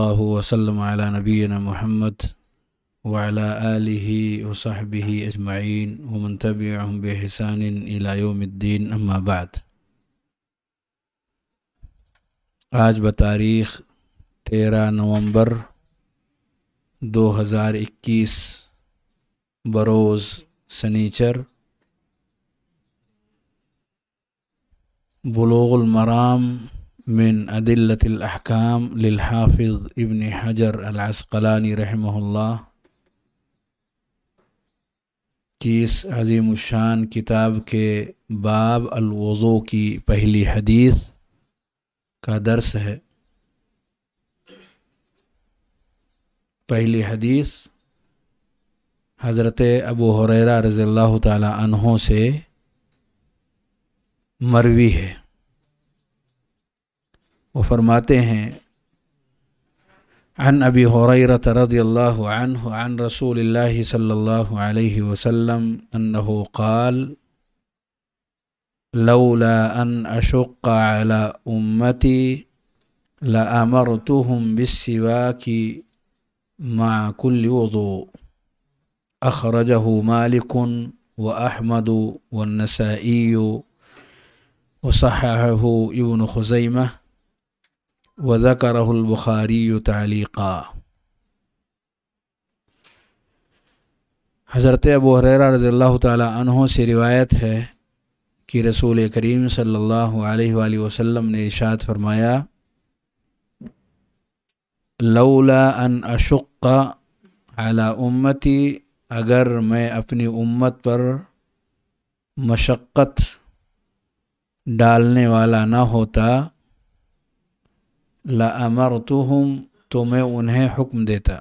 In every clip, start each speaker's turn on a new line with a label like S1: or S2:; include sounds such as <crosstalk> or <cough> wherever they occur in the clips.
S1: الله وسلم على نبينا محمد وعلى آله وصحبه أجمعين ومن تبعهم بإحسان إلى يوم الدين أما بعد आज बतारीख دو هزار 2021 بروز سنيچر بلوغ المرام من أدلة الأحكام للحافظ ابن حجر العسقلاني رحمه الله कि इस अजीम शान किताब के बाब अलवज़ो की पहली हदीस का दर्स है पहली हदीस हज़रत अबू हुरैरा रज़ी अल्लाह तहों से मरवी है वो फरमाते عن أبي هريرة رضي الله عنه عن رسول الله صلى الله عليه وسلم أنه قال لولا أن أشق على أمتي لأمرتهم بالسواك مع كل وضوء أخرجه مالك وأحمد والنسائي وصححه ابن خزيمة वज़ाकरबुखारी तलीक़ा हज़रत अबू हरेरा रज़ी तहों से रिवायत है कि रसूल करीम सल्लल्लाहु अलैहि वसल्लम ने इशाद फरमाया लौला अन अशुक़ अला उम्मती अगर मैं अपनी उम्मत पर मशक्क़त डालने वाला ना होता लामरतुम तो मैं उन्हें हुक्म देता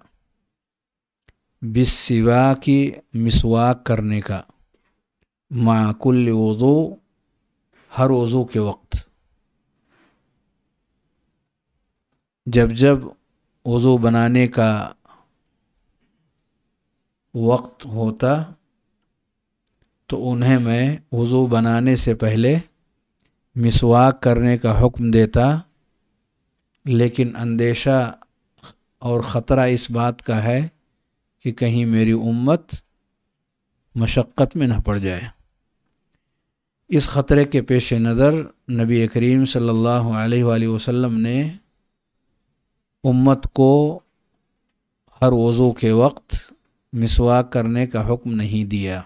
S1: सिवा की मिसवाक करने का माकुल वज़ू हर वज़ू के वक्त जब जब वज़ू बनाने का वक्त होता तो उन्हें मैं वज़ू बनाने से पहले मिसवाक करने का हुक्म देता लेकिन अंदेशा और ख़तरा इस बात का है कि कहीं मेरी उम्मत मशक्क़त में न पड़ जाए इस ख़तरे के पेश नज़र नबी करीम सल्लल्लाहु अलैहि वसल्लम ने उम्मत को हर वज़ू के वक्त मिसवा करने का हुक्म नहीं दिया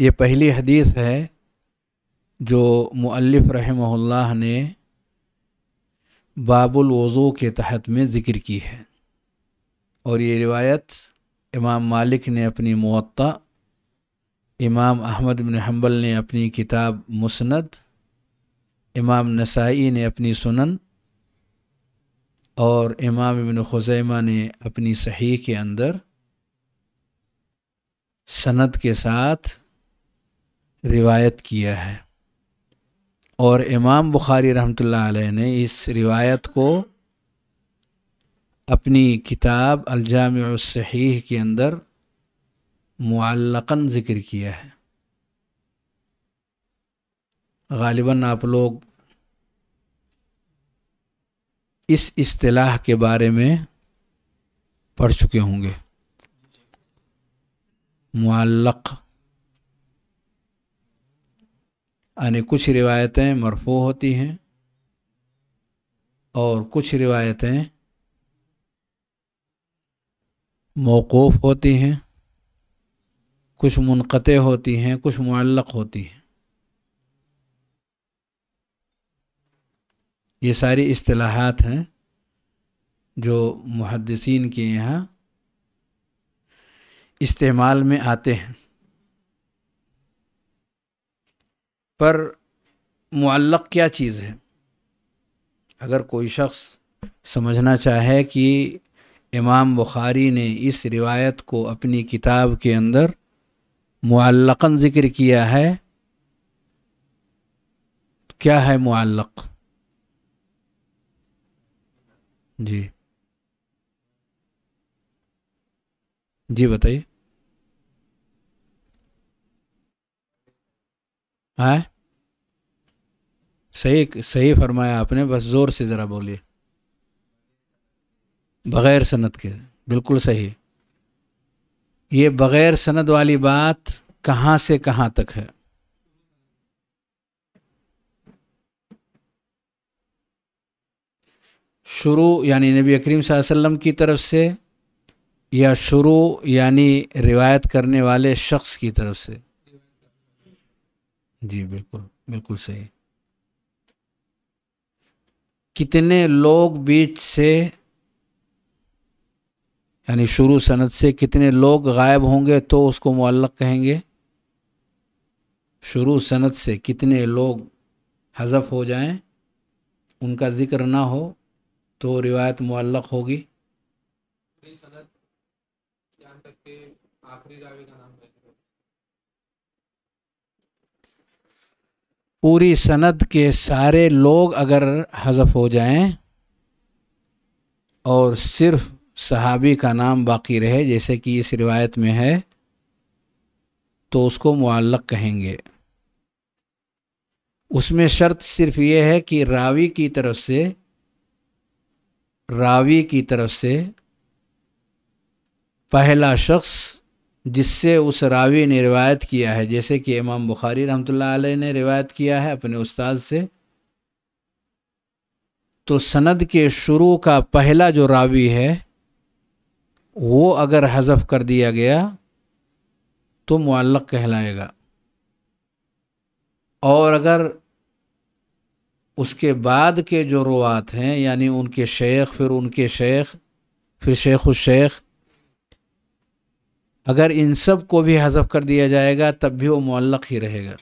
S1: ये पहली हदीस है जो मुअल्लिफ़ रहमल्ला ने बाबुल वज़ू के तहत में ज़िक्र की है और ये रिवायत इमाम मालिक ने अपनी मुत्ता इमाम अहमद बिन हम्बल ने अपनी किताब मुसनद इमाम नसाई ने अपनी सुनन और इमाम इबन खुजैमा ने अपनी सही के अंदर सनद के साथ रिवायत किया है और इमाम बुखारी रहमतुल्लाह अलैह ने इस रिवायत को अपनी किताब सही के अंदर मुआलकन ज़िक्र किया है गालिबा आप लोग इस इस्तलाह के बारे में पढ़ चुके होंगे मुआलक़ यानी कुछ रिवायतें मरफू होती हैं और कुछ रिवायतें मौकूफ़ होती हैं कुछ मुनक़ होती हैं कुछ मुल्लक होती हैं ये सारी असलाहत हैं जो मुहदसिन के यहाँ इस्तेमाल में आते हैं पर मुल्लक क्या चीज़ है अगर कोई शख्स समझना चाहे कि इमाम बुखारी ने इस रिवायत को अपनी किताब के अंदर मुल्लकन ज़िक्र किया है तो क्या है मुल्लक जी जी बताइए हैं सही सही फरमाया आपने बस ज़ोर से ज़रा बोलिए बग़ैर सनत के बिल्कुल सही ये बग़ैर सनद वाली बात कहाँ से कहाँ तक है शुरू यानी नबी करीम वसल्लम की तरफ से या शुरू यानी रिवायत करने वाले शख्स की तरफ से जी बिल्कुल बिल्कुल सही कितने लोग बीच से यानी शुरू सनत से कितने लोग गायब होंगे तो उसको मुल्लक कहेंगे शुरू सनत से कितने लोग हज़फ हो जाएं उनका ज़िक्र ना हो तो रिवायत मुल्लक होगी आखिरी पूरी सनद के सारे लोग अगर हज़फ हो जाएं और सिर्फ सहाबी का नाम बाकी रहे जैसे कि इस रिवायत में है तो उसको मुआलक कहेंगे उसमें शर्त सिर्फ ये है कि रावी की तरफ से रावी की तरफ से पहला शख्स जिससे उस रावी ने रिवायत किया है जैसे कि इमाम बुखारी रहमतुल्लाह अलैह ने रिवायत किया है अपने उस्ताद से तो सनद के शुरू का पहला जो रावी है वो अगर हज़फ कर दिया गया तो मुल्लक कहलाएगा और अगर उसके बाद के जो रुआत हैं यानी उनके शेख फिर उनके शेख फिर शेख शेख अगर इन सब को भी हजफ कर दिया जाएगा तब भी वो मल्लक ही रहेगा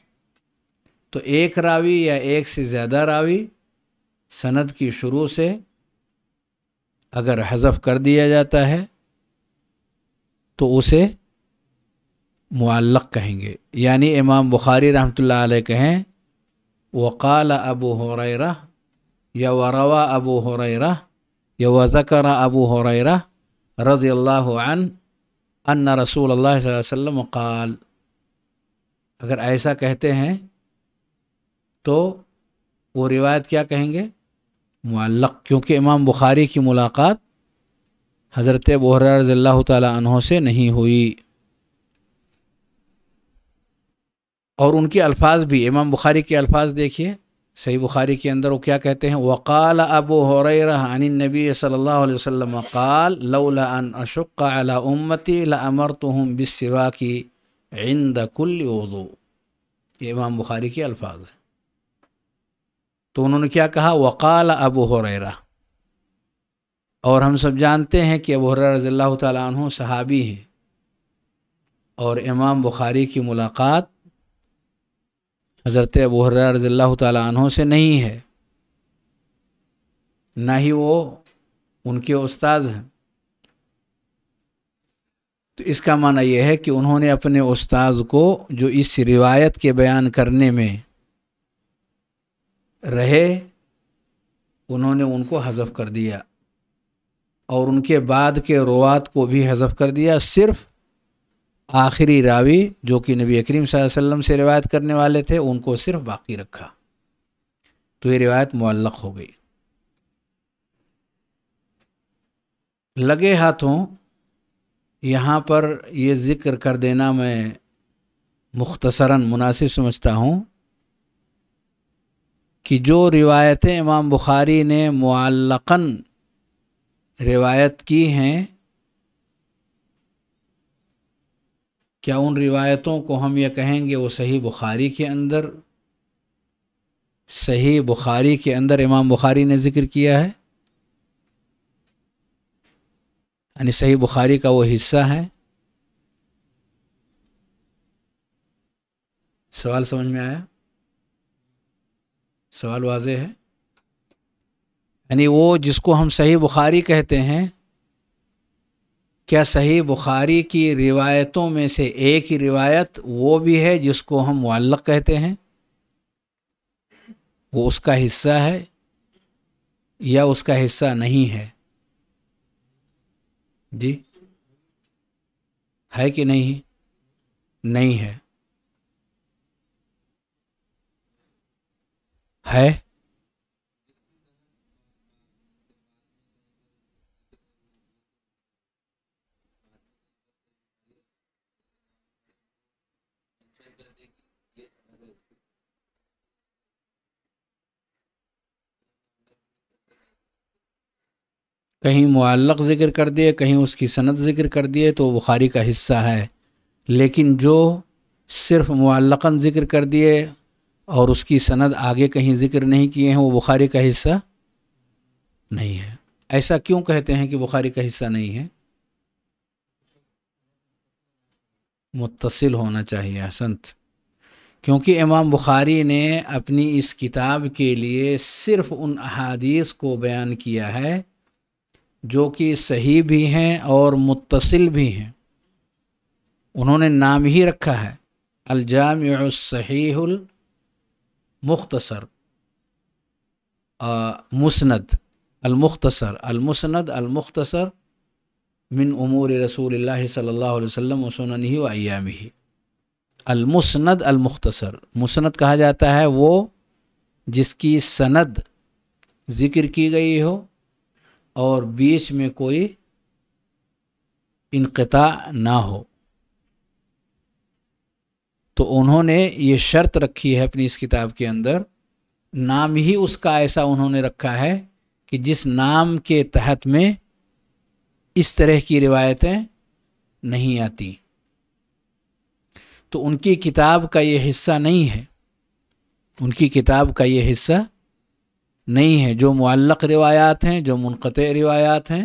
S1: तो एक रावी या एक से ज़्यादा रावी सनद की शुरू से अगर हजफ कर दिया जाता है तो उसे मुल्लक कहेंगे यानी इमाम बुखारी रहमत ला कहें वक़ाल अबू रह या वरवा अबू रह या वज़कर अबू हुरैरा रज़ी अल्लाह અન્ન રસૂલ અલ્લાહ સલસલામ કહા અગર આયસા કહેતે હૈ તો વો રવાયત ક્યા કહેંગે મુઅલ્લક ક્યોકી ઇમામ બુખારી કી મુલાકાત હઝરતે બુહરાઝ ઝલ્લાહુ તલા અન્હો સે નહીં હુઈ ઓર ઉનકે અલ્ફાઝ ભી ઇમામ બુખારી કે અલ્ફાઝ દેખિયે सही बुखारी के अंदर वो क्या कहते हैं वक़ाल अबू अन नबी सल्ला वसम वक़ाल लौलान अशुक़ अला उम्मती लमर तुम बिसवा की इंद कुल्लो ये इमाम बुखारी के अल्फाज हैं तो उन्होंने क्या कहा वक़ाल अबू हर और हम सब जानते हैं कि अब हर रज़ी तु हैं और इमाम बुखारी की मुलाकात हज़रत अबू हर्रा रज़ील्ला तहों से नहीं है ना ही वो उनके उस्ताद हैं तो इसका माना यह है कि उन्होंने अपने उस्ताद को जो इस रिवायत के बयान करने में रहे उन्होंने उनको हज़फ कर दिया और उनके बाद के रुआत को भी हज़फ कर दिया सिर्फ़ आखिरी रावी जो कि नबी करीम वसल्लम से रिवायत करने वाले थे उनको सिर्फ बाकी रखा तो ये रिवायत मुल्लक हो गई लगे हाथों यहाँ पर ये ज़िक्र कर देना मैं मुख्तसरा मुनासिब समझता हूँ कि जो रिवायतें इमाम बुखारी ने मुल्लकन रिवायत की हैं क्या उन रिवायतों को हम ये कहेंगे वो सही बुखारी के अंदर सही बुखारी के अंदर इमाम बुखारी ने जिक्र किया है यानी सही बुखारी का वो हिस्सा है सवाल समझ में आया सवाल वाज है यानी वो जिसको हम सही बुखारी कहते हैं क्या सही बुखारी की रिवायतों में से एक ही रिवायत वो भी है जिसको हम वालक कहते हैं वो उसका हिस्सा है या उसका हिस्सा नहीं है जी है कि नहीं नहीं है है कहीं मुल्लक ज़िक्र कर दिए कहीं उसकी सनत ज़िक्र कर दिए तो बुखारी का हिस्सा है लेकिन जो सिर्फ मुल्लकन ज़िक्र कर दिए और उसकी सनद आगे कहीं ज़िक्र नहीं किए हैं वो बुखारी का हिस्सा नहीं है ऐसा क्यों कहते हैं कि बुखारी का हिस्सा नहीं है मुतसिल होना चाहिए हसंत क्योंकि इमाम बुखारी ने अपनी इस किताब के लिए सिर्फ़ उन अहादीस को बयान किया है जो कि सही भी हैं और मुतसिल भी हैं उन्होंने नाम ही रखा है अलजामसहील मुख्तसर मुसनद अलमुख्तसर अलमुसनद अलमुख्तसर मिन उमूर रसूल सल्ला अलैहि वसल्लम ही व्याम ही अलमुसनद अलमुख्तसर मुसनद कहा जाता है वो जिसकी सनद ज़िक्र की गई हो और बीच में कोई इनकता ना हो तो उन्होंने ये शर्त रखी है अपनी इस किताब के अंदर नाम ही उसका ऐसा उन्होंने रखा है कि जिस नाम के तहत में इस तरह की रिवायतें नहीं आती तो उनकी किताब का ये हिस्सा नहीं है उनकी किताब का ये हिस्सा नहीं है जो मुल्लक रिवायात हैं जो मुनक़ रिवायात हैं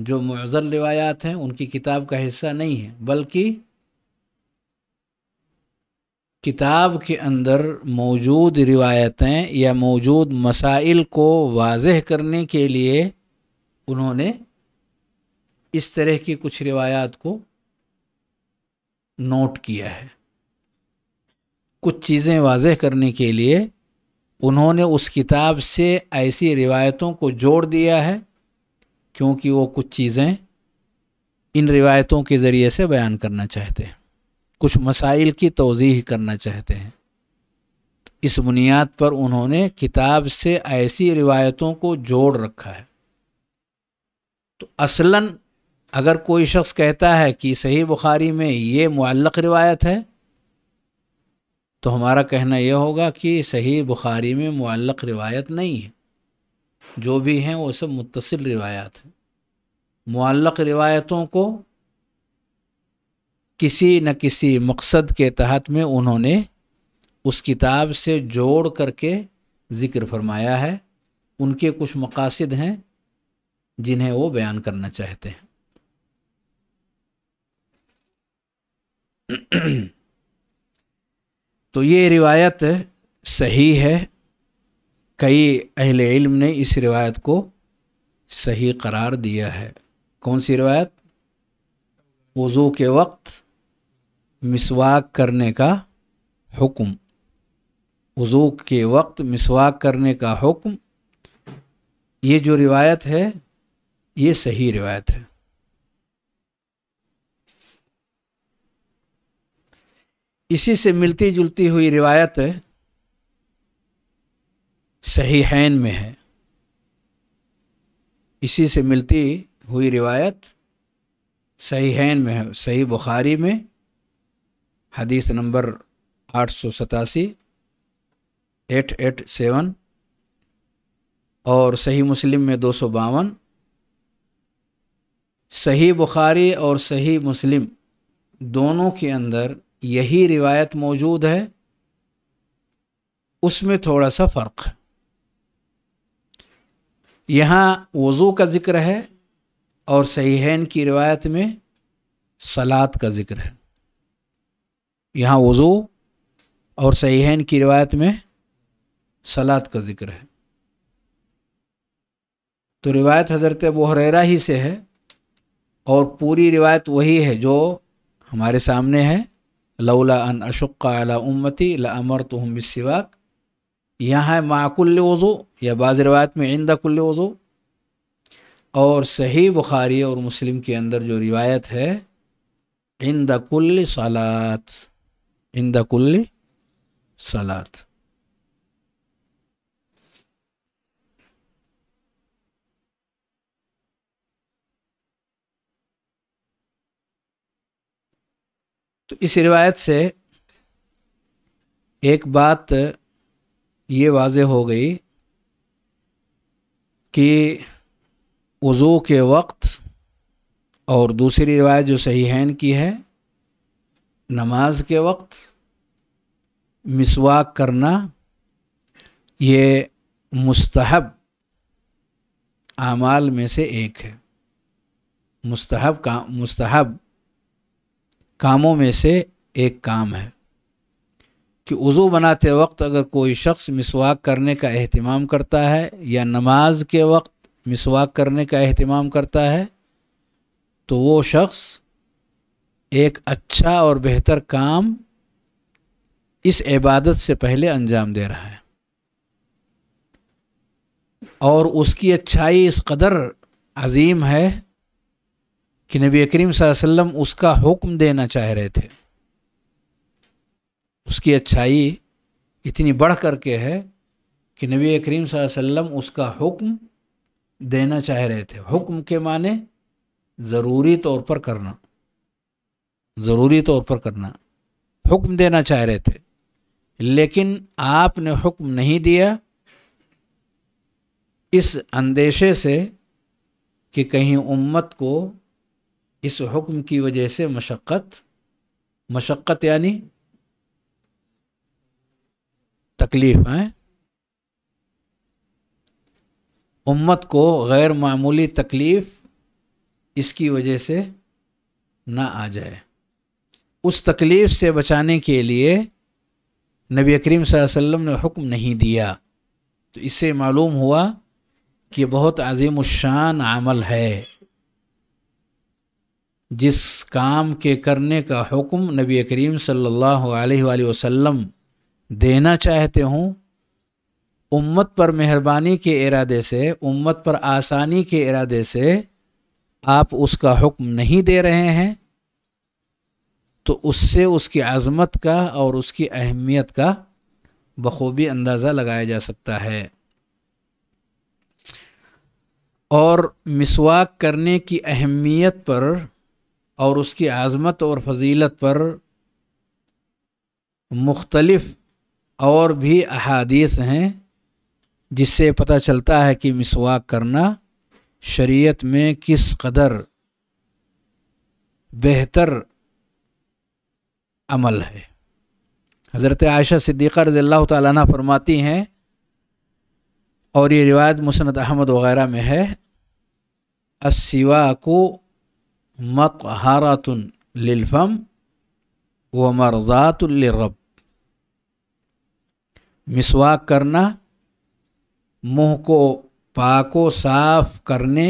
S1: जो मज़ल रिवायात हैं उनकी किताब का हिस्सा नहीं है बल्कि किताब के अंदर मौजूद रिवायतें या मौजूद मसाइल को वाज करने के लिए उन्होंने इस तरह की कुछ रिवायात को नोट किया है कुछ चीज़ें वाज करने के लिए उन्होंने उस किताब से ऐसी रिवायतों को जोड़ दिया है क्योंकि वो कुछ चीज़ें इन रिवायतों के ज़रिए से बयान करना चाहते हैं कुछ मसाइल की तोजीह करना चाहते हैं इस बुनियाद पर उन्होंने किताब से ऐसी रिवायतों को जोड़ रखा है तो असलन अगर कोई शख्स कहता है कि सही बुखारी में ये मुल्लक रिवायत है तो हमारा कहना यह होगा कि सही बुखारी में मुल्लक रिवायत नहीं है जो भी हैं वो सब मुतसिल रिवायत हैं मुल्लक रिवायतों को किसी न किसी मकसद के तहत में उन्होंने उस किताब से जोड़ करके ज़िक्र फरमाया है उनके कुछ मकासद हैं जिन्हें वो बयान करना चाहते हैं <clears throat> तो ये रिवायत सही है कई अहल इल्म ने इस रिवायत को सही करार दिया है कौन सी रिवायत वज़ू के वक्त मिसवाक करने का हुक्म वज़ू के वक्त मिसवाक करने का हुक्म ये जो रिवायत है ये सही रिवायत है इसी से मिलती जुलती हुई रिवायत सही हैन में है इसी से मिलती हुई रिवायत सही हैन में है सही बुखारी में हदीस नंबर आठ सौ सतासी एट एट सेवन और सही मुस्लिम में दो सौ बावन सही बुखारी और सही मुस्लिम दोनों के अंदर यही रिवायत मौजूद है उसमें थोड़ा सा फ़र्क है यहाँ वज़ू का ज़िक्र है और सहीहन की रिवायत में सलात का ज़िक्र है यहाँ वज़ू और सहीहन की रिवायत में सलात का ज़िक्र है तो रिवायत हज़रत बहरेरा ही से है और पूरी रिवायत वही है जो हमारे सामने है लौला अन अशुक्का अला उम्मती लामर तो यहाँ है माकुल्ल वज़ो या बाज़ रवायत में इंदा कुल्ल वज़ो और सही बुखारी और मुस्लिम के अंदर जो रिवायत है इंदा कुल सलात इंदा कुल्ल सलात इस रिवायत से एक बात ये वाज हो गई कि वज़ू के वक्त और दूसरी रिवायत जो सही हैन की है नमाज के वक्त मिसवाक करना ये मुस्तहब आमाल में से एक है मुस्तहब का मुस्तहब कामों में से एक काम है कि वज़ू बनाते वक्त अगर कोई शख्स मिसवाक करने का अहतमाम करता है या नमाज के वक्त मिसवाक करने का अहतमाम करता है तो वो शख्स एक अच्छा और बेहतर काम इस इबादत से पहले अंजाम दे रहा है और उसकी अच्छाई इस कदर अजीम है कि नबी करीम वसल्लम उसका हुक्म देना चाह रहे थे उसकी अच्छाई इतनी बढ़ करके है कि नबी करीम वसल्लम उसका हुक्म देना चाह रहे थे हुक्म के माने ज़रूरी तौर पर करना ज़रूरी तौर पर करना हुक्म देना चाह रहे थे लेकिन आपने हुक्म नहीं दिया इस अंदेशे से कि कहीं उम्मत को इस हुक्म की वजह से मशक्क़त मशक्क़त यानी तकलीफ है उम्मत को गैर मामूली तकलीफ इसकी वजह से ना आ जाए उस तकलीफ से बचाने के लिए नबी करीम वसल्लम ने हुक्म नहीं दिया तो इससे मालूम हुआ कि बहुत अजीम शान अमल है जिस काम के करने का हुक्म नबी करीम सल्लल्लाहु अलैहि वसल्लम देना चाहते हों उम्मत पर मेहरबानी के इरादे से उम्मत पर आसानी के इरादे से आप उसका हुक्म नहीं दे रहे हैं तो उससे उसकी आज़मत का और उसकी अहमियत का बखूबी अंदाज़ा लगाया जा सकता है और मिसवाक करने की अहमियत पर और उसकी आज़मत और फजीलत पर मुख्तलफ़ और भी अहादीस हैं जिससे पता चलता है कि मिसवाक करना शरीयत में किस कदर बेहतर अमल है हज़रत आयशा सिद्दीक़ा रज़ी तला फरमाती हैं और ये रिवायत मुसनद अहमद वग़ैरह में है अस्सिवा को मतहारातुन लिल्फम व रब मिसवाक करना मुंह को पाको साफ करने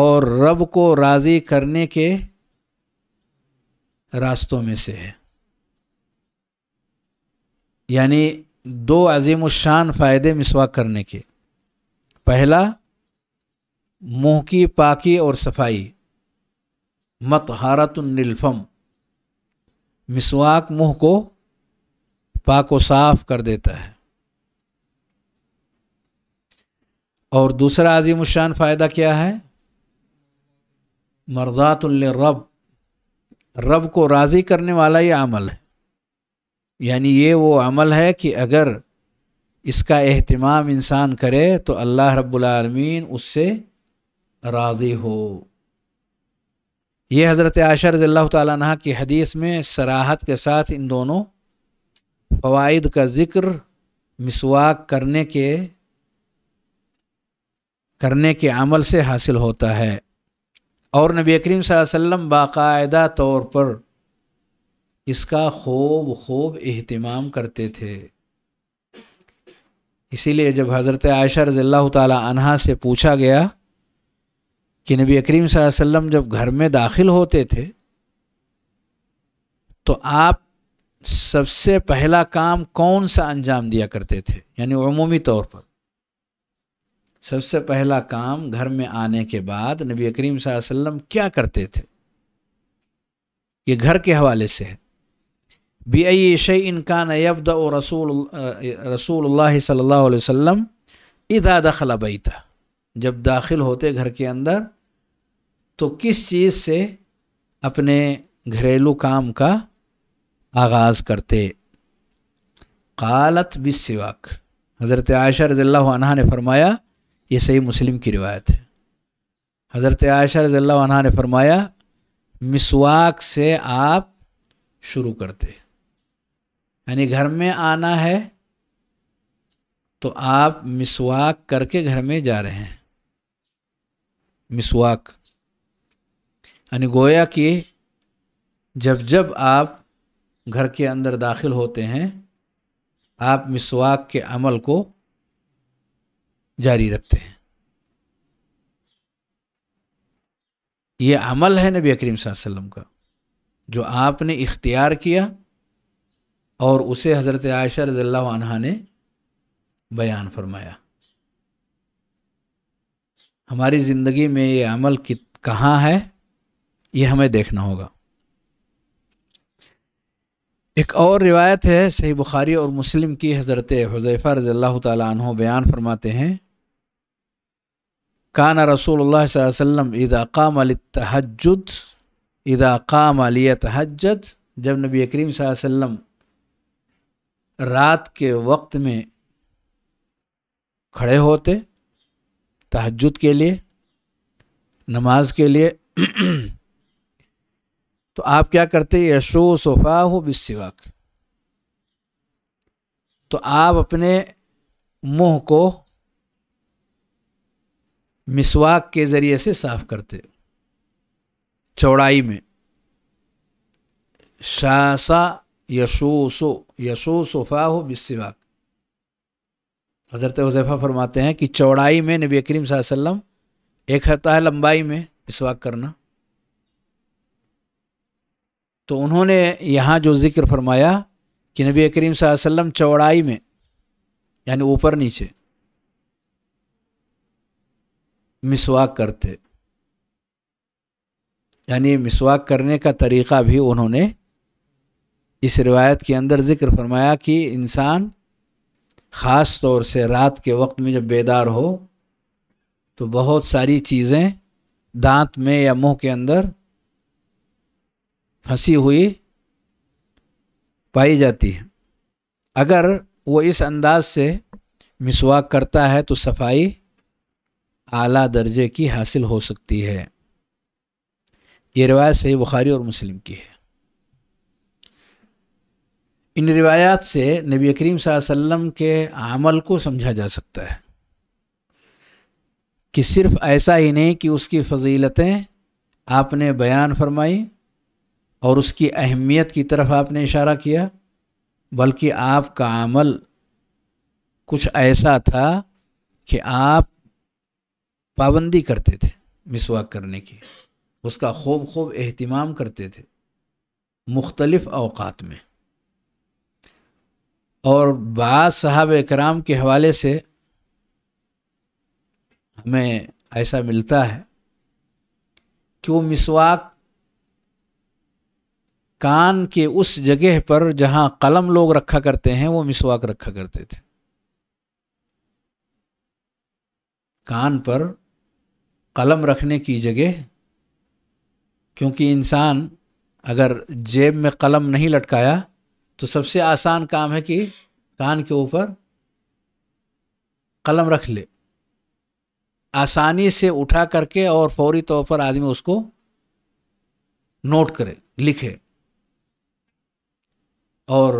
S1: और रब को राज़ी करने के रास्तों में से है यानी दो अजीम शान फ़ायदे मिसवाक करने के पहला मुंह की पाकी और सफाई मतहारतुलफ़म मिसवाक मुंह को पाको साफ कर देता है और दूसरा अजीम शान फ़ायदा क्या है मर्दातुल रब रब को राज़ी करने वाला ये अमल है यानी ये वो अमल है कि अगर इसका अहतमाम इंसान करे तो अल्लाह रब्बुल रबालमीन उससे राज़ी हो ये हज़रत आशा रज़ी तह की हदीस में सराहत के साथ इन दोनों फ़वाद का ज़िक्र मिसवाक करने के करने के अमल से हासिल होता है और नबी करीम वसल्लम बाकायदा तौर पर इसका खूब खूब अहतमाम करते थे इसीलिए जब हज़रत आयशा रज़ी तह से पूछा गया कि नबी करीम वसल्लम जब घर में दाखिल होते थे तो आप सबसे पहला काम कौन सा अंजाम दिया करते थे यानी अमूमी तौर पर सबसे पहला काम घर में आने के बाद नबी करीम वसल्लम क्या करते थे ये घर के हवाले से है बी आई शई इनकान और रसूल रसूल सल्ला वसम इधा दखला था जब दाखिल होते घर के अंदर तो किस चीज़ से अपने घरेलू काम का आगाज़ करते कालत सिवाक हज़रत आयशा रज़ल्ला ने फरमाया ये सही मुस्लिम की रिवायत है हज़रत आयशा रज़ल्ला अनहा ने फरमाया मिसवाक से आप शुरू करते यानी घर में आना है तो आप मिसवाक करके घर में जा रहे हैं मिसवाक यानी गोया कि जब जब आप घर के अंदर दाखिल होते हैं आप मिसवाक के अमल को जारी रखते हैं ये अमल है नबी करीम वसल्लम का जो आपने इख्तियार किया और उसे हज़रत आयशा रज़ल्ला ने बयान फरमाया हमारी ज़िंदगी में ये अमल कित कहाँ है ये हमें देखना होगा एक और रिवायत है सही बुखारी और मुस्लिम की हज़रत हज़ैफ़ा रज़ल्ला तु बयान फरमाते हैं कान रसूल वसम इदा काम तहजद इदा काम तहजद जब नबी करीम वसम रात के वक्त में खड़े होते तहजद के लिए नमाज के लिए <clears throat> तो आप क्या करते यशो सोफा हो बिसवाक तो आप अपने मुंह को मिसवाक के ज़रिए से साफ करते चौड़ाई में शासा यशोसो यशो सोफा हो बिसवाक हज़रत हुजैफ़ा फरमाते हैं कि चौड़ाई में नबी करीम वसल्लम एक हफ्ता है लंबाई में मिसवाक करना तो उन्होंने यहाँ जो ज़िक्र फरमाया कि नबी करीम वसल्लम चौड़ाई में यानी ऊपर नीचे मिसवाक करते यानी मिसवाक करने का तरीक़ा भी उन्होंने इस रिवायत के अंदर ज़िक्र फरमाया कि इंसान ख़ास तौर से रात के वक्त में जब बेदार हो तो बहुत सारी चीज़ें दांत में या मुंह के अंदर फंसी हुई पाई जाती है अगर वो इस अंदाज से मिसवाक करता है तो सफाई आला दर्जे की हासिल हो सकती है ये रिवायत सही बुखारी और मुस्लिम की है इन रिवायात से नबी करीम वसल्लम के अमल को समझा जा सकता है कि सिर्फ ऐसा ही नहीं कि उसकी फजीलतें आपने बयान फरमाई और उसकी अहमियत की तरफ आपने इशारा किया बल्कि आपका अमल कुछ ऐसा था कि आप पाबंदी करते थे मिसवाक करने की उसका खूब खूब अहतमाम करते थे मुख्तलफ़ अवकात में और बाद साहब कराम के हवाले से हमें ऐसा मिलता है कि वो मिसवाक कान के उस जगह पर जहाँ कलम लोग रखा करते हैं वो मिसवाक रखा करते थे कान पर कलम रखने की जगह क्योंकि इंसान अगर जेब में कलम नहीं लटकाया तो सबसे आसान काम है कि कान के ऊपर कलम रख ले आसानी से उठा करके और फौरी तौर पर आदमी उसको नोट करे लिखे और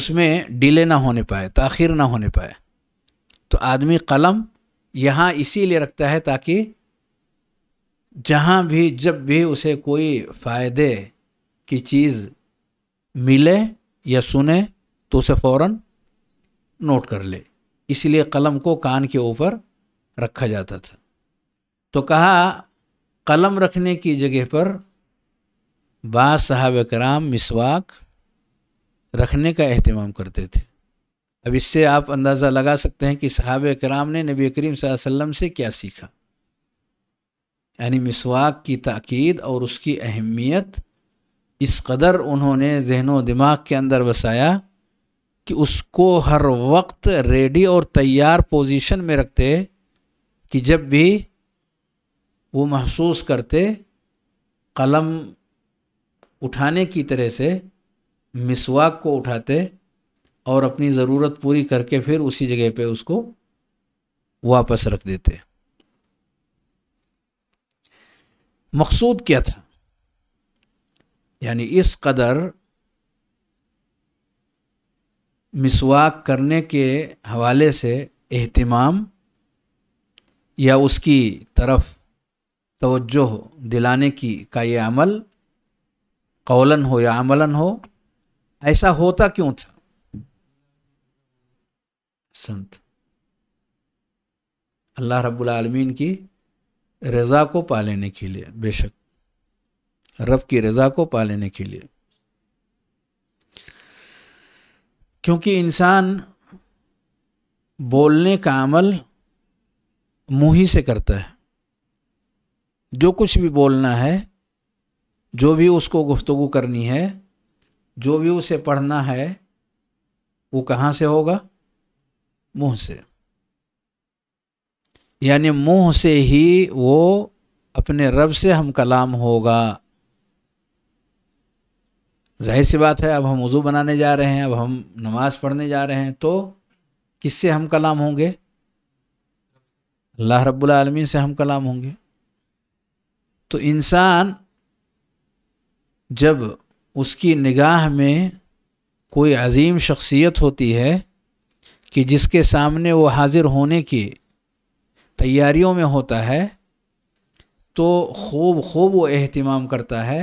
S1: उसमें डिले ना होने पाए ताखिर ना होने पाए तो आदमी कलम यहाँ इसीलिए रखता है ताकि जहाँ भी जब भी उसे कोई फ़ायदे की चीज़ मिले या सुने तो उसे फ़ौर नोट कर ले इसलिए कलम को कान के ऊपर रखा जाता था तो कहा कलम रखने की जगह पर बाहब साहब कराम मिसवाक रखने का अहतमाम करते थे अब इससे आप अंदाज़ा लगा सकते हैं कि साहब कराम ने नबी करीम वसल्लम से क्या सीखा यानी मिसवाक की ताक़ीद और उसकी अहमियत इस कदर उन्होंने जहनो दिमाग के अंदर बसाया कि उसको हर वक्त रेडी और तैयार पोजीशन में रखते कि जब भी वो महसूस करते कलम उठाने की तरह से मिसवाक को उठाते और अपनी ज़रूरत पूरी करके फिर उसी जगह पे उसको वापस रख देते मकसूद क्या था यानी इस कदर मिसवाक करने के हवाले से अहतमाम या उसकी तरफ तवज्जो दिलाने की का ये अमल कौलन हो या अमलन हो ऐसा होता क्यों था संत अल्लाह रब्बुल रब्लमीन की रज़ा को पा लेने के लिए बेशक रब की रज़ा को पा लेने के लिए क्योंकि इंसान बोलने का अमल मुंह ही से करता है जो कुछ भी बोलना है जो भी उसको गुफ्तगु करनी है जो भी उसे पढ़ना है वो कहाँ से होगा मुंह से यानी मुंह से ही वो अपने रब से हम कलाम होगा जाहिर सी बात है अब हम वज़ू बनाने जा रहे हैं अब हम नमाज़ पढ़ने जा रहे हैं तो किससे हम कलाम होंगे अल्लाह रब्बुल से हम कलाम होंगे तो इंसान जब उसकी निगाह में कोई अजीम शख्सियत होती है कि जिसके सामने वो हाज़िर होने की तैयारियों में होता है तो खूब खूब वो अहतमाम करता है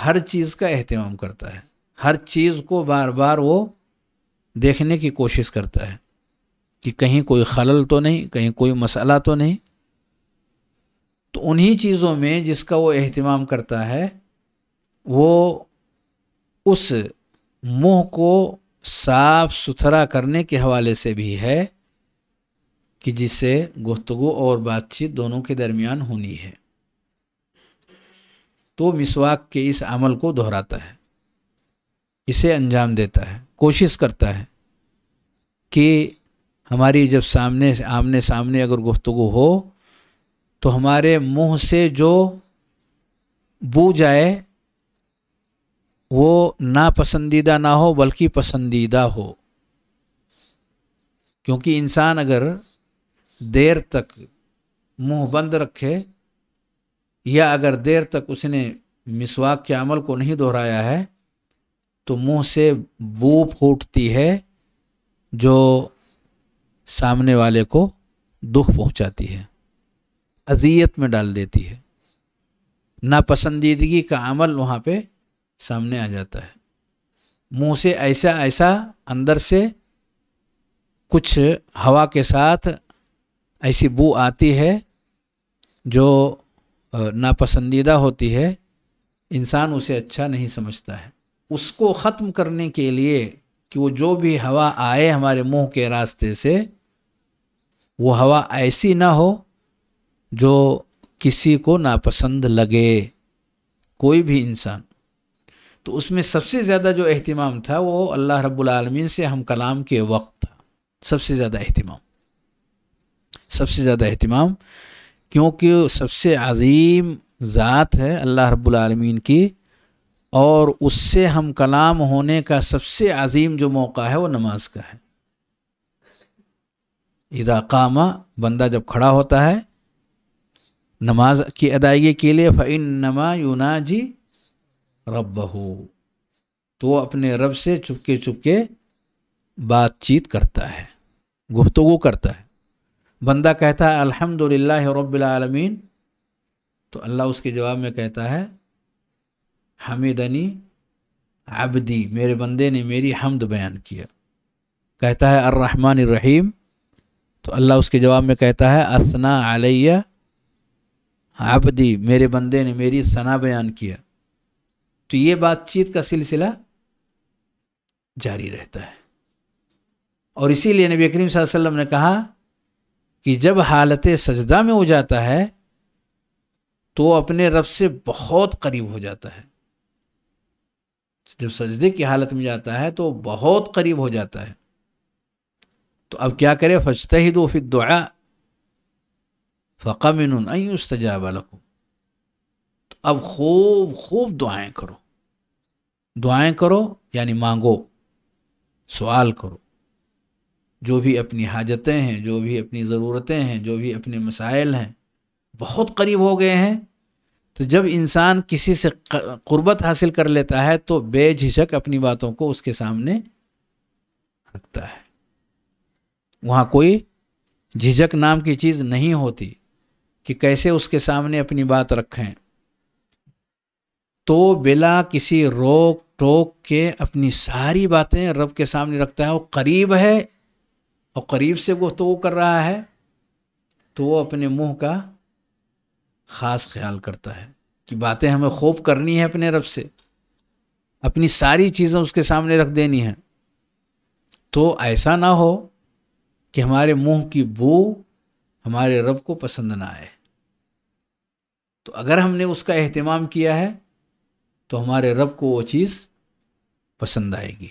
S1: हर चीज़ का अहतमाम करता है हर चीज़ को बार बार वो देखने की कोशिश करता है कि कहीं कोई खलल तो नहीं कहीं कोई मसला तो नहीं तो उन्हीं चीज़ों में जिसका वो अहतमाम करता है वो उस मुंह को साफ सुथरा करने के हवाले से भी है कि जिससे गुफ्तु और बातचीत दोनों के दरमियान होनी है तो मिसवाक के इस अमल को दोहराता है इसे अंजाम देता है कोशिश करता है कि हमारी जब सामने आमने सामने अगर गुफ्तु हो तो हमारे मुंह से जो बू जाए वो ना पसंदीदा ना हो बल्कि पसंदीदा हो क्योंकि इंसान अगर देर तक मुंह बंद रखे या अगर देर तक उसने मिसवाक के अमल को नहीं दोहराया है तो मुंह से बू फूटती है जो सामने वाले को दुख पहुंचाती है अजियत में डाल देती है नापसंदीदगी का अमल वहाँ पे सामने आ जाता है मुंह से ऐसा ऐसा अंदर से कुछ हवा के साथ ऐसी बू आती है जो नापसंदीदा होती है इंसान उसे अच्छा नहीं समझता है उसको ख़त्म करने के लिए कि वो जो भी हवा आए हमारे मुंह के रास्ते से वो हवा ऐसी ना हो जो किसी को नापसंद लगे कोई भी इंसान तो उसमें सबसे ज़्यादा जो अहतमाम था वो अल्लाह रब्बुल रबालमीन से हम कलाम के वक्त था सबसे ज़्यादा अहतमाम सबसे ज़्यादा अहतमाम क्योंकि सबसे अजीम ज़ात है अल्लाह रब्लमीन की और उससे हम कलाम होने का सबसे अजीम जो मौका है वो नमाज का है इदा कामा बंदा जब खड़ा होता है नमाज की अदायगी के लिए फ़ैन नमा यूना जी रब हो तो अपने रब से चुपके चुपके बातचीत करता है गुफ्तगु करता है बंदा कहता है अल्हम्दुलिल्लाह रबालमीन तो अल्लाह उसके जवाब में कहता है हमीदनी अबदी मेरे बंदे ने मेरी हमद बयान किया कहता है अर्रहमान रहीम तो अल्लाह उसके जवाब में कहता है असना अलैया आबदी मेरे बंदे ने मेरी सना बयान किया तो ये बातचीत का सिलसिला जारी रहता है और इसीलिए नबी करीम वसल्लम ने कहा कि जब हालत सजदा में हो जाता है तो अपने रब से बहुत करीब हो जाता है जब सजदे की हालत में जाता है तो बहुत करीब हो जाता है तो अब क्या करे फजत ही दो फिर दुआ फ़कमिन अयुस्तजाब को तो अब खूब खूब दुआएं करो दुआएं करो यानी मांगो सवाल करो जो भी अपनी हाजतें हैं जो भी अपनी ज़रूरतें हैं जो भी अपने मसाइल हैं बहुत करीब हो गए हैं तो जब इंसान किसी से क़ुरबत हासिल कर लेता है तो बेझिझक अपनी बातों को उसके सामने रखता है वहाँ कोई झिझक नाम की चीज़ नहीं होती कि कैसे उसके सामने अपनी बात रखें तो बिला किसी रोक टोक के अपनी सारी बातें रब के सामने रखता है वो करीब है और करीब से गुफ्तु तो कर रहा है तो वो अपने मुंह का ख़ास ख्याल करता है कि बातें हमें खूब करनी है अपने रब से अपनी सारी चीज़ें उसके सामने रख देनी है तो ऐसा ना हो कि हमारे मुंह की बू हमारे रब को पसंद ना आए तो अगर हमने उसका अहतमाम किया है तो हमारे रब को वो चीज़ पसंद आएगी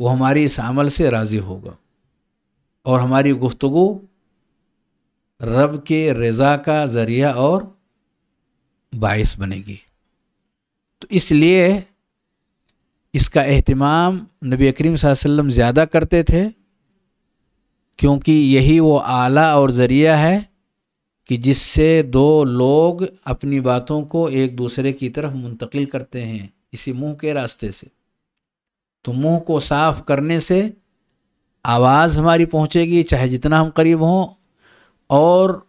S1: वो हमारी इस अमल से राज़ी होगा और हमारी गुफ्तगु रब के रज़ा का ज़रिया और बायस बनेगी तो इसलिए इसका अहतमाम नबी करीम वसल्लम ज़्यादा करते थे क्योंकि यही वो आला और ज़रिया है कि जिससे दो लोग अपनी बातों को एक दूसरे की तरफ मुंतकिल करते हैं इसी मुंह के रास्ते से तो मुंह को साफ़ करने से आवाज़ हमारी पहुंचेगी चाहे जितना हम करीब हों और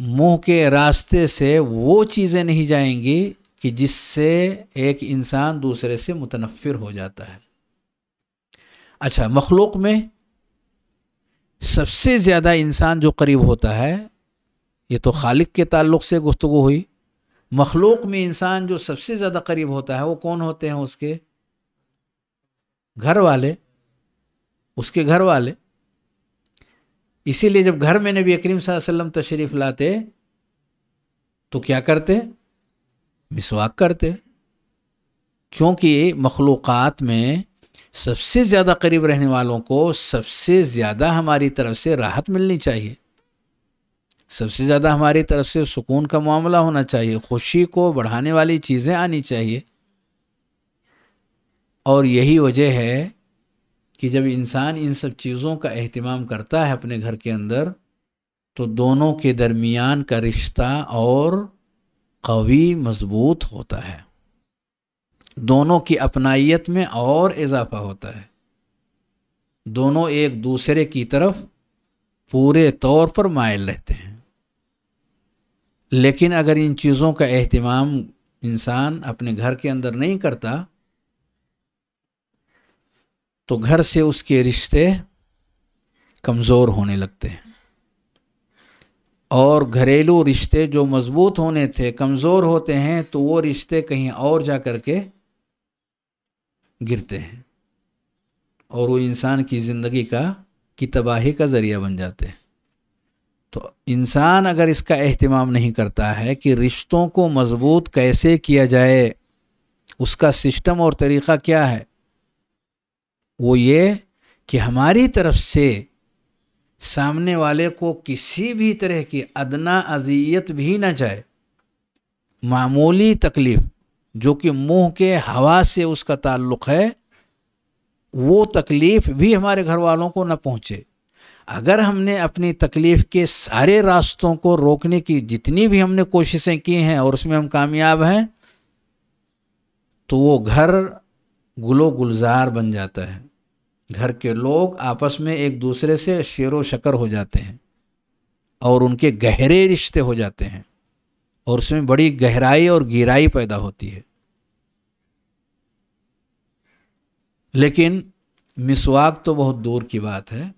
S1: मुंह के रास्ते से वो चीज़ें नहीं जाएंगी कि जिससे एक इंसान दूसरे से मुतनफ़िर हो जाता है अच्छा मखलूक में सबसे ज़्यादा इंसान जो करीब होता है ये तो खालिक के ताल्लुक से गुफ्तु हुई मखलूक में इंसान जो सबसे ज़्यादा करीब होता है वो कौन होते हैं उसके घर वाले उसके घर वाले इसीलिए जब घर में नबी अकरीम वसल्लम तशरीफ लाते तो क्या करते मिसवाक करते क्योंकि मखलूक़ात में सबसे ज़्यादा करीब रहने वालों को सबसे ज़्यादा हमारी तरफ से राहत मिलनी चाहिए सबसे ज़्यादा हमारी तरफ से सुकून का मामला होना चाहिए खुशी को बढ़ाने वाली चीज़ें आनी चाहिए और यही वजह है कि जब इंसान इन सब चीज़ों का अहतमाम करता है अपने घर के अंदर तो दोनों के दरमियान का रिश्ता और कवी मजबूत होता है दोनों की अपनाइत में और इजाफा होता है दोनों एक दूसरे की तरफ पूरे तौर पर मायल रहते हैं लेकिन अगर इन चीज़ों का अहतमाम इंसान अपने घर के अंदर नहीं करता तो घर से उसके रिश्ते कमज़ोर होने लगते हैं और घरेलू रिश्ते जो मज़बूत होने थे कमज़ोर होते हैं तो वो रिश्ते कहीं और जा कर के गिरते हैं और वो इंसान की ज़िंदगी का की तबाही का ज़रिया बन जाते हैं तो इंसान अगर इसका अहतमाम नहीं करता है कि रिश्तों को मज़बूत कैसे किया जाए उसका सिस्टम और तरीक़ा क्या है वो ये कि हमारी तरफ से सामने वाले को किसी भी तरह की अदना अजियत भी ना जाए मामूली तकलीफ़ जो कि मुंह के हवा से उसका ताल्लुक़ है वो तकलीफ़ भी हमारे घर वालों को ना पहुँचे अगर हमने अपनी तकलीफ़ के सारे रास्तों को रोकने की जितनी भी हमने कोशिशें की हैं और उसमें हम कामयाब हैं तो वो घर गुलो गुलजार बन जाता है घर के लोग आपस में एक दूसरे से शेर शकर हो जाते हैं और उनके गहरे रिश्ते हो जाते हैं और उसमें बड़ी गहराई और गहराई पैदा होती है लेकिन मिसवाक तो बहुत दूर की बात है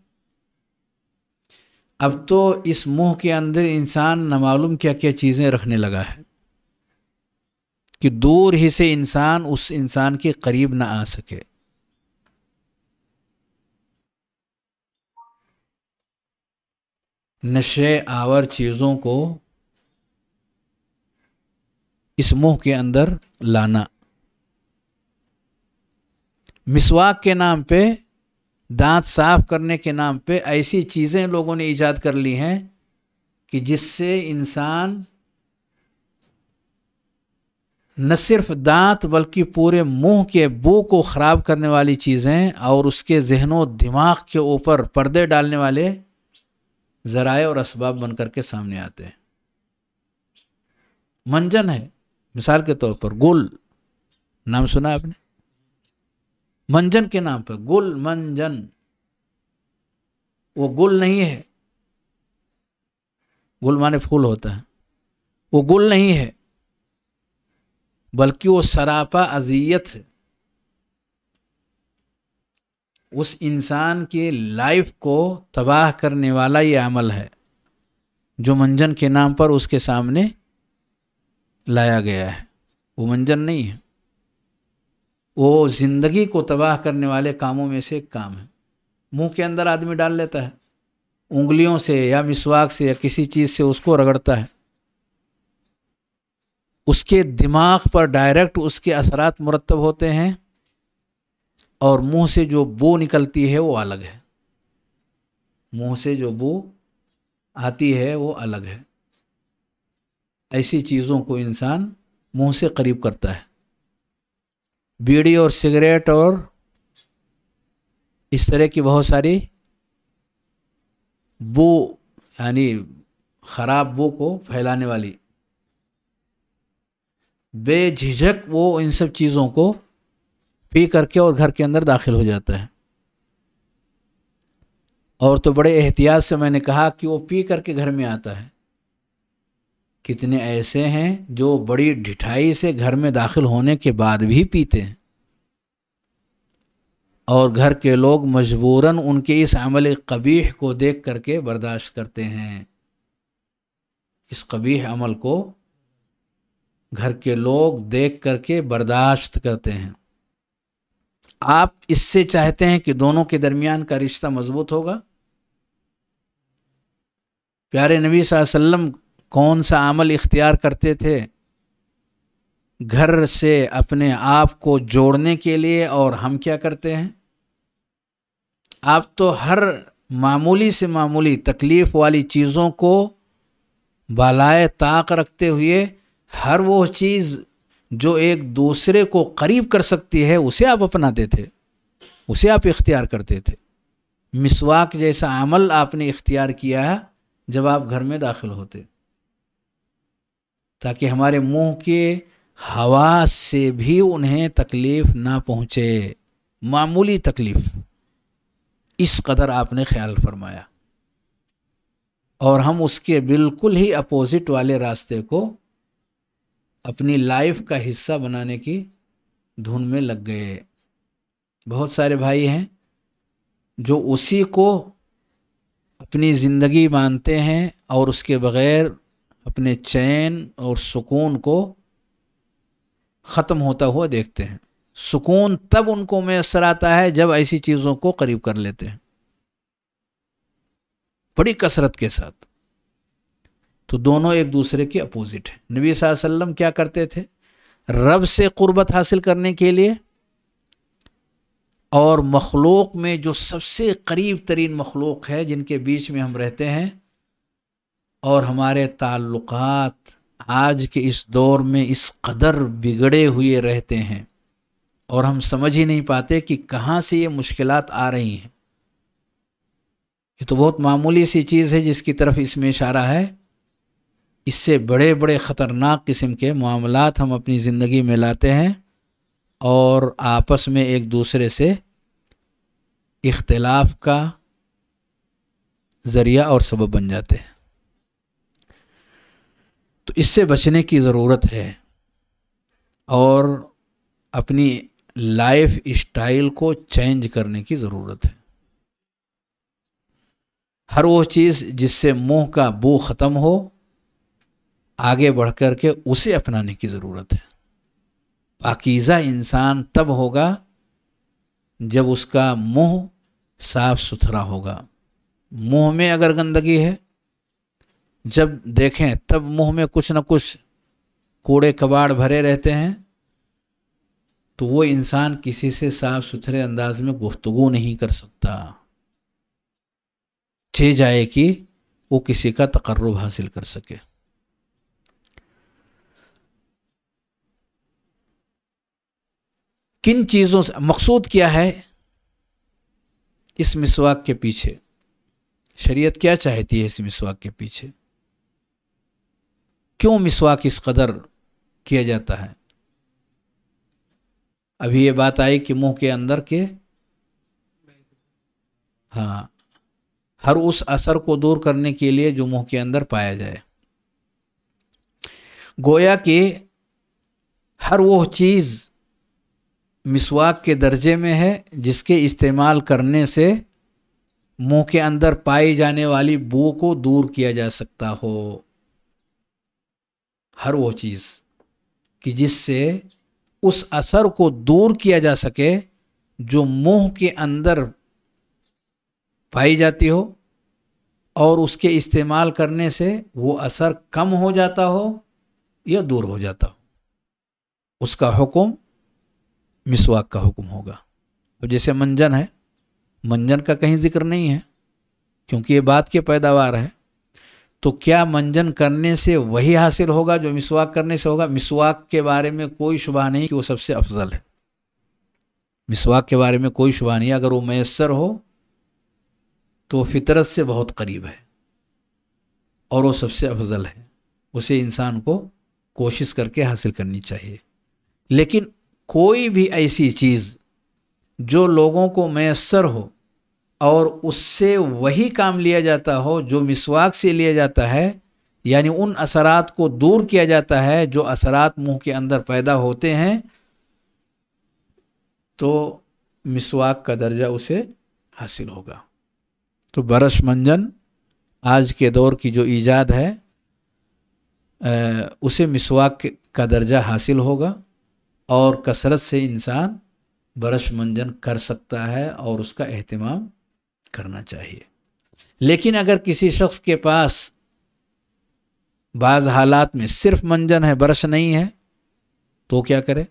S1: अब तो इस मुंह के अंदर इंसान न मालूम क्या क्या चीज़ें रखने लगा है कि दूर ही से इंसान उस इंसान के करीब ना आ सके नशे आवर चीज़ों को इस मुंह के अंदर लाना मिसवाक के नाम पे दांत साफ करने के नाम पे ऐसी चीज़ें लोगों ने ईजाद कर ली हैं कि जिससे इंसान न सिर्फ दांत बल्कि पूरे मुंह के बू को ख़राब करने वाली चीज़ें और उसके जहनों दिमाग के ऊपर पर्दे डालने वाले ज़राए और इसबाब बन करके सामने आते हैं मंजन है मिसाल के तौर पर गोल नाम सुना आपने मंजन के नाम पर गुल मंजन वो गुल नहीं है गुल माने फूल होता है वो गुल नहीं है बल्कि वो सरापा अजियत है उस इंसान के लाइफ को तबाह करने वाला ये अमल है जो मंजन के नाम पर उसके सामने लाया गया है वो मंजन नहीं है वो ज़िंदगी को तबाह करने वाले कामों में से एक काम है मुंह के अंदर आदमी डाल लेता है उंगलियों से या मिसवाक से या किसी चीज़ से उसको रगड़ता है उसके दिमाग पर डायरेक्ट उसके असरात मुरतब होते हैं और मुंह से जो बू निकलती है वो अलग है मुंह से जो बू आती है वो अलग है ऐसी चीज़ों को इंसान मुंह से करीब करता है बीड़ी और सिगरेट और इस तरह की बहुत सारी बू यानी ख़राब बू को फैलाने वाली बेझिझक वो इन सब चीज़ों को पी करके और घर के अंदर दाखिल हो जाता है और तो बड़े एहतियात से मैंने कहा कि वो पी करके घर में आता है कितने ऐसे हैं जो बड़ी ढिठाई से घर में दाखिल होने के बाद भी पीते हैं और घर के लोग मजबूरन उनके इस अमल कबीह को देख करके बर्दाश्त करते हैं इस कबीह अमल को घर के लोग देख करके बर्दाश्त करते हैं आप इससे चाहते हैं कि दोनों के दरमियान का रिश्ता मजबूत होगा प्यारे नबी वसल्लम कौन सा अमल इख्तियार करते थे घर से अपने आप को जोड़ने के लिए और हम क्या करते हैं आप तो हर मामूली से मामूली तकलीफ़ वाली चीज़ों को बालाए ताक रखते हुए हर वो चीज़ जो एक दूसरे को करीब कर सकती है उसे आप अपनाते थे उसे आप इख्तियार करते थे मिसवाक जैसा अमल आपने इख्तियार किया है जब आप घर में दाखिल होते ताकि हमारे मुंह के हवा से भी उन्हें तकलीफ़ ना पहुँचे मामूली तकलीफ़ इस कदर आपने ख्याल फरमाया और हम उसके बिल्कुल ही अपोज़िट वाले रास्ते को अपनी लाइफ का हिस्सा बनाने की धुन में लग गए बहुत सारे भाई हैं जो उसी को अपनी ज़िंदगी मानते हैं और उसके बगैर अपने चैन और सुकून को ख़त्म होता हुआ देखते हैं सुकून तब उनको मैसर आता है जब ऐसी चीज़ों को करीब कर लेते हैं बड़ी कसरत के साथ तो दोनों एक दूसरे के अपोजिट हैं नबी वसल्लम क्या करते थे रब से क़ुरबत हासिल करने के लिए और मखलूक में जो सबसे करीब तरीन मखलूक है जिनके बीच में हम रहते हैं और हमारे ताल्लुकात आज के इस दौर में इस कदर बिगड़े हुए रहते हैं और हम समझ ही नहीं पाते कि कहाँ से ये मुश्किल आ रही हैं ये तो बहुत मामूली सी चीज़ है जिसकी तरफ इसमें इशारा है इससे बड़े बड़े ख़तरनाक किस्म के मामला हम अपनी ज़िंदगी में लाते हैं और आपस में एक दूसरे से इख्तलाफ का ज़रिया और सबब बन जाते हैं तो इससे बचने की ज़रूरत है और अपनी लाइफ स्टाइल को चेंज करने की ज़रूरत है हर वो चीज़ जिससे मुंह का बू ख़त्म हो आगे बढ़ कर के उसे अपनाने की ज़रूरत है पाकिज़ा इंसान तब होगा जब उसका मुंह साफ सुथरा होगा मुंह में अगर गंदगी है जब देखें तब मुंह में कुछ ना कुछ कूड़े कबाड़ भरे रहते हैं तो वो इंसान किसी से साफ सुथरे अंदाज में गुफ्तगु नहीं कर सकता चे जाए कि वो किसी का तकर्रब हासिल कर सके किन चीज़ों से मकसूद क्या है इस मिसवाक के पीछे शरीयत क्या चाहती है इस मिसवाक के पीछे क्यों मिसवाक इस कदर किया जाता है अभी ये बात आई कि मुंह के अंदर के हाँ हर उस असर को दूर करने के लिए जो मुंह के अंदर पाया जाए गोया के हर वो चीज़ मिसवाक के दर्जे में है जिसके इस्तेमाल करने से मुंह के अंदर पाई जाने वाली बू को दूर किया जा सकता हो हर वो चीज़ कि जिससे उस असर को दूर किया जा सके जो मुंह के अंदर पाई जाती हो और उसके इस्तेमाल करने से वो असर कम हो जाता हो या दूर हो जाता हो उसका हुक्म मिसवाक का हुक्म होगा अब जैसे मंजन है मंजन का कहीं जिक्र नहीं है क्योंकि ये बात की पैदावार है तो क्या मंजन करने से वही हासिल होगा जो मिसवाक करने से होगा मिसवाक के बारे में कोई शुबा नहीं कि वो सबसे अफजल है मिसवाक के बारे में कोई शुबा नहीं अगर वो मैसर हो तो फितरत से बहुत करीब है और वो सबसे अफजल है उसे इंसान को कोशिश करके हासिल करनी चाहिए लेकिन कोई भी ऐसी चीज़ जो लोगों को मैसर हो और उससे वही काम लिया जाता हो जो मिसवाक से लिया जाता है यानी उन असरात को दूर किया जाता है जो असरात मुंह के अंदर पैदा होते हैं तो मिसवाक का दर्जा उसे हासिल होगा तो बरस मंजन आज के दौर की जो ईजाद है उसे मिसवाक का दर्जा हासिल होगा और कसरत से इंसान ब्रश मंजन कर सकता है और उसका अहतमाम करना चाहिए लेकिन अगर किसी शख्स के पास बाज़ हालात में सिर्फ मंजन है ब्रश नहीं है तो क्या करे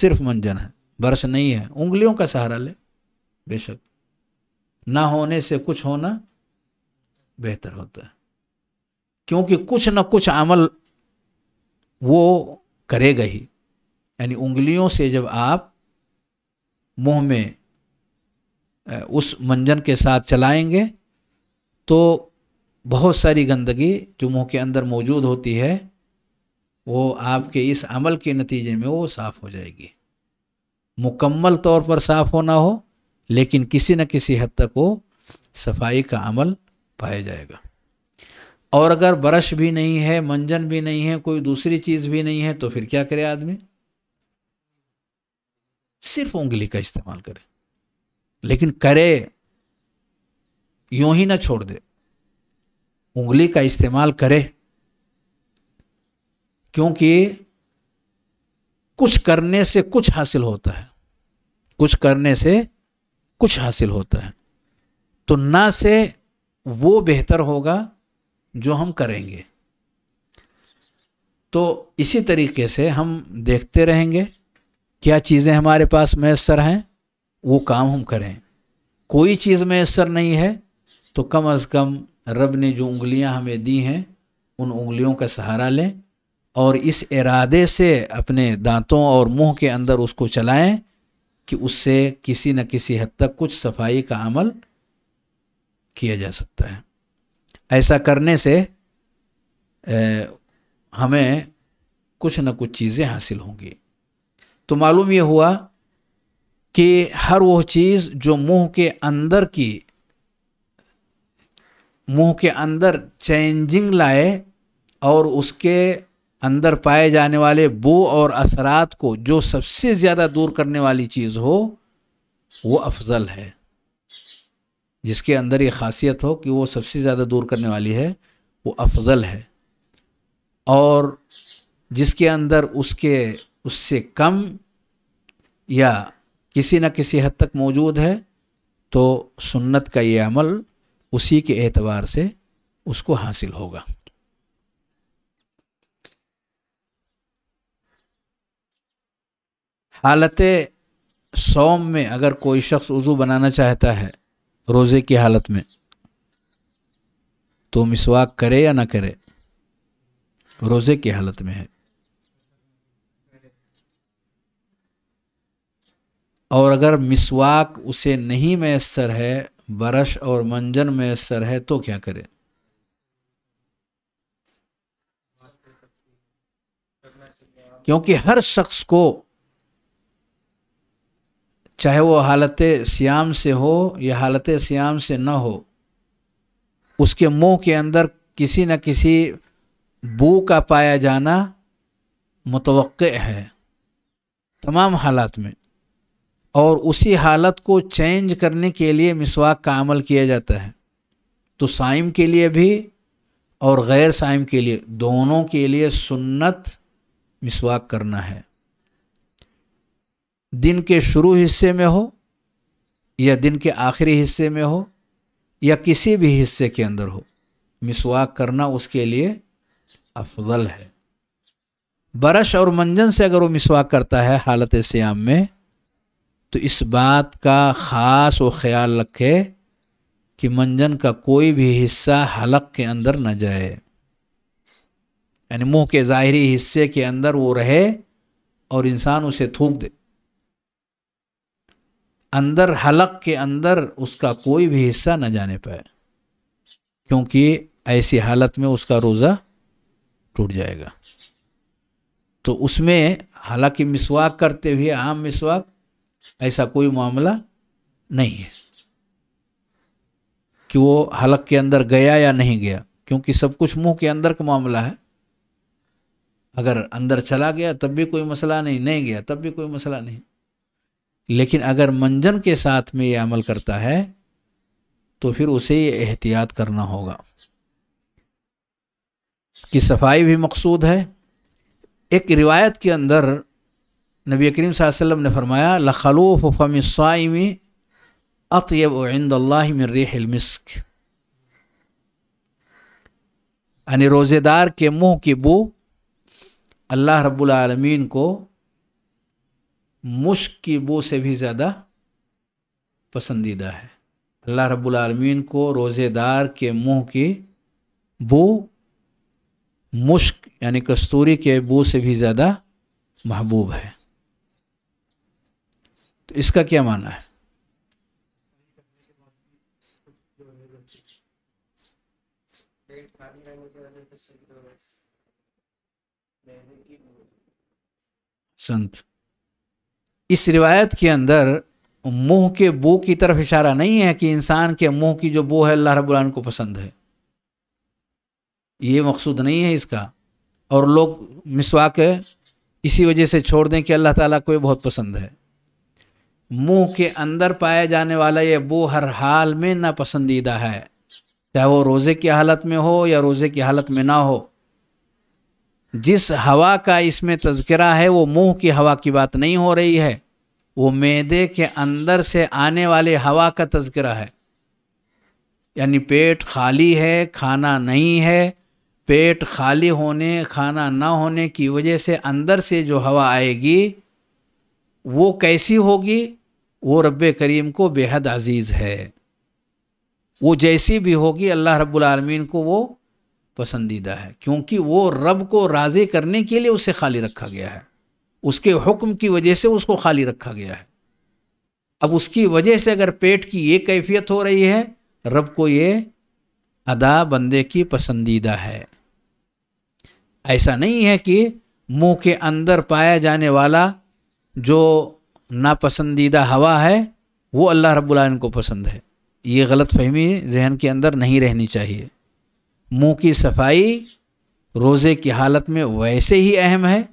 S1: सिर्फ मंजन है ब्रश नहीं है उंगलियों का सहारा ले बेशक ना होने से कुछ होना बेहतर होता है क्योंकि कुछ ना कुछ अमल वो करेगा ही यानी उंगलियों से जब आप मुंह में उस मंजन के साथ चलाएंगे तो बहुत सारी गंदगी जो मुंह के अंदर मौजूद होती है वो आपके इस अमल के नतीजे में वो साफ़ हो जाएगी मुकम्मल तौर पर साफ़ होना हो लेकिन किसी न किसी हद तक वो सफाई का अमल पाया जाएगा और अगर ब्रश भी नहीं है मंजन भी नहीं है कोई दूसरी चीज़ भी नहीं है तो फिर क्या करे आदमी सिर्फ उंगली का इस्तेमाल करे लेकिन करे यूं ही ना छोड़ दे उंगली का इस्तेमाल करे क्योंकि कुछ करने से कुछ हासिल होता है कुछ करने से कुछ हासिल होता है तो ना से वो बेहतर होगा जो हम करेंगे तो इसी तरीके से हम देखते रहेंगे क्या चीज़ें हमारे पास मैसर हैं वो काम हम करें कोई चीज़ मैसर नहीं है तो कम अज़ कम रब ने जो उंगलियां हमें दी हैं उन उंगलियों का सहारा लें और इस इरादे से अपने दांतों और मुंह के अंदर उसको चलाएं कि उससे किसी न किसी हद तक कुछ सफाई का अमल किया जा सकता है ऐसा करने से ए, हमें कुछ न कुछ चीज़ें हासिल होंगी तो मालूम ये हुआ कि हर वह चीज़ जो मुंह के अंदर की मुंह के अंदर चेंजिंग लाए और उसके अंदर पाए जाने वाले बो और असरात को जो सबसे ज़्यादा दूर करने वाली चीज़ हो वो अफजल है जिसके अंदर ये खासियत हो कि वो सबसे ज़्यादा दूर करने वाली है वो अफजल है और जिसके अंदर उसके उससे कम या किसी न किसी हद तक मौजूद है तो सुन्नत का ये अमल उसी के एतबार से उसको हासिल होगा हालत सौम में अगर कोई शख्स वज़ू बनाना चाहता है रोज़े की हालत में तो मिसवाक करे या ना करे रोज़े की हालत में है और अगर मिसवाक उसे नहीं मैसर है बरश और मंजन मैसर है तो क्या करे क्योंकि हर शख्स को चाहे वो हालत श्याम से हो या हालत श्याम से न हो उसके मुंह के अंदर किसी न किसी बू का पाया जाना मुतव है तमाम हालात में और उसी हालत को चेंज करने के लिए मिसवाक का अमल किया जाता है तो साइम के लिए भी और गैर साइम के लिए दोनों के लिए सुन्नत मिसवाक करना है दिन के शुरू हिस्से में हो या दिन के आखिरी हिस्से में हो या किसी भी हिस्से के अंदर हो मिसवाक करना उसके लिए अफजल है बरश और मंजन से अगर वो मिसवाक करता है हालत श्याम में तो इस बात का ख़ास वो ख्याल रखे कि मंजन का कोई भी हिस्सा हलक के अंदर न जाए यानी मुंह के ज़ाहरी हिस्से के अंदर वो रहे और इंसान उसे थूक दे अंदर हलक के अंदर उसका कोई भी हिस्सा न जाने पाए क्योंकि ऐसी हालत में उसका रोज़ा टूट जाएगा तो उसमें हालांकि मिसवाक करते हुए आम मिसवाक ऐसा कोई मामला नहीं है कि वो हलक के अंदर गया या नहीं गया क्योंकि सब कुछ मुंह के अंदर का मामला है अगर अंदर चला गया तब भी कोई मसला नहीं नहीं गया तब भी कोई मसला नहीं लेकिन अगर मंजन के साथ में ये अमल करता है तो फिर उसे ये एहतियात करना होगा कि सफाई भी मकसूद है एक रिवायत के अंदर नबी करीम वसल्लम ने फरमाया लखलूफ़ फ़मसाइमी अतयब इंदमिस्क यानी रोज़ेदार के मुंह की बू अल्लाह रब्बुल रबालमीन को मुश्क की बू से भी ज़्यादा पसंदीदा है अल्लाह रब्बुल रबालमीन को रोज़ेदार के मुंह की बू मुश्क यानी कस्तूरी के बू से भी ज़्यादा महबूब है तो इसका क्या माना है संत इस रिवायत के अंदर मुंह के बो की तरफ इशारा नहीं है कि इंसान के मुंह की जो बो है अल्लाह रबान को पसंद है ये मकसूद नहीं है इसका और लोग मिसवाक इसी वजह से छोड़ दें कि अल्लाह ताला को ये बहुत पसंद है मुंह के अंदर पाया जाने वाला ये बो हर हाल में नापसंदीदा है चाहे वो रोज़े की हालत में हो या रोज़े की हालत में ना हो जिस हवा का इसमें तस्करा है वो मुंह की हवा की बात नहीं हो रही है वो मैदे के अंदर से आने वाले हवा का तस्करा है यानी पेट खाली है खाना नहीं है पेट खाली होने खाना ना होने की वजह से अंदर से जो हवा आएगी वो कैसी होगी वो रब करीम को बेहद अजीज़ है वो जैसी भी होगी अल्लाह रब्बुल रबालमीन को वो पसंदीदा है क्योंकि वो रब को राज़ी करने के लिए उसे खाली रखा गया है उसके हुक्म की वजह से उसको खाली रखा गया है अब उसकी वजह से अगर पेट की ये कैफियत हो रही है रब को ये अदा बंदे की पसंदीदा है ऐसा नहीं है कि मुंह के अंदर पाया जाने वाला जो नापसंदीदा हवा है वो अल्लाह रब्बुल को पसंद है ये गलत फहमी जहन के अंदर नहीं रहनी चाहिए मुंह की सफाई रोज़े की हालत में वैसे ही अहम है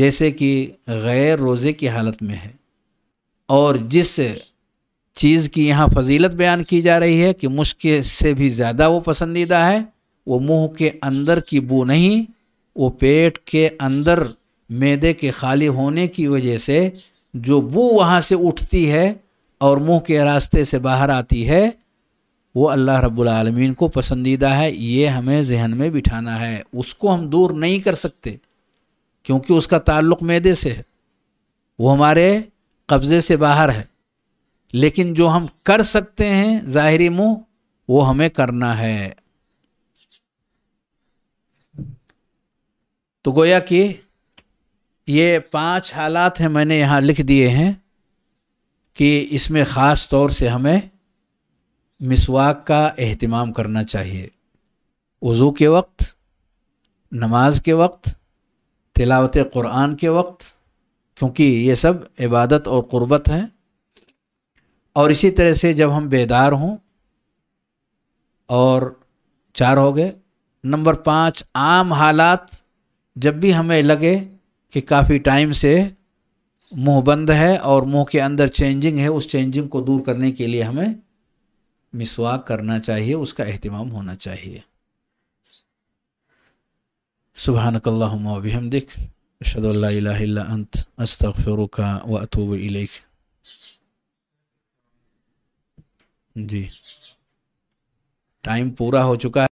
S1: जैसे कि गैर रोज़े की हालत में है और जिस चीज़ की यहाँ फजीलत बयान की जा रही है कि मुश्क से भी ज़्यादा वो पसंदीदा है वो मुंह के अंदर की बू नहीं वो पेट के अंदर मैदे के खाली होने की वजह से जो बू वहाँ से उठती है और मुंह के रास्ते से बाहर आती है वो अल्लाह रब्बुल को पसंदीदा है ये हमें जहन में बिठाना है उसको हम दूर नहीं कर सकते क्योंकि उसका ताल्लुक मैदे से है वो हमारे कब्ज़े से बाहर है लेकिन जो हम कर सकते हैं ज़ाहरी मुँह वो हमें करना है तो गोया कि ये पांच हालात हैं मैंने यहाँ लिख दिए हैं कि इसमें ख़ास तौर से हमें मिसवाक का अहतमाम करना चाहिए वज़ू के वक्त नमाज के वक्त तिलावत क़ुरान के वक्त क्योंकि ये सब इबादत और क़ुरबत हैं और इसी तरह से जब हम बेदार हों और चार हो गए नंबर पाँच आम हालात जब भी हमें लगे कि काफ़ी टाइम से मुंह बंद है और मुंह के अंदर चेंजिंग है उस चेंजिंग को दूर करने के लिए हमें मिसवाक करना चाहिए उसका अहतमाम होना चाहिए सुबहानकल्लाबिहमदिक अशद अस्तफ़र का व अतूब इलेक जी टाइम पूरा हो चुका है